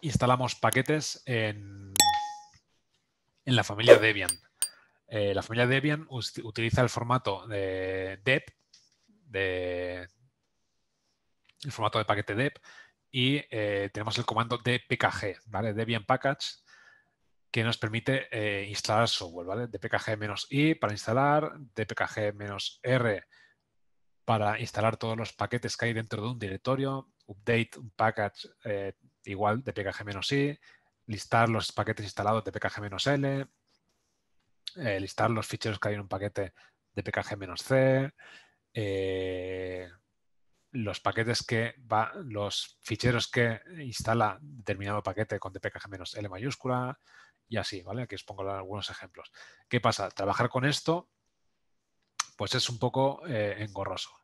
instalamos paquetes en, en la familia Debian. Eh, la familia Debian utiliza el formato de de, el formato de paquete .deb, y eh, tenemos el comando DPKG, ¿vale? Debian Package, que nos permite eh, instalar software, ¿vale? DPKG-I para instalar, DPKG-R para instalar todos los paquetes que hay dentro de un directorio, update un package igual de pkg-i, listar los paquetes instalados de pkg-l, eh, listar los ficheros que hay en un paquete de pkg-c, eh, los paquetes que va, los ficheros que instala determinado paquete con dpkg-l mayúscula y así, ¿vale? Aquí os pongo algunos ejemplos. ¿Qué pasa? Trabajar con esto, pues es un poco eh, engorroso.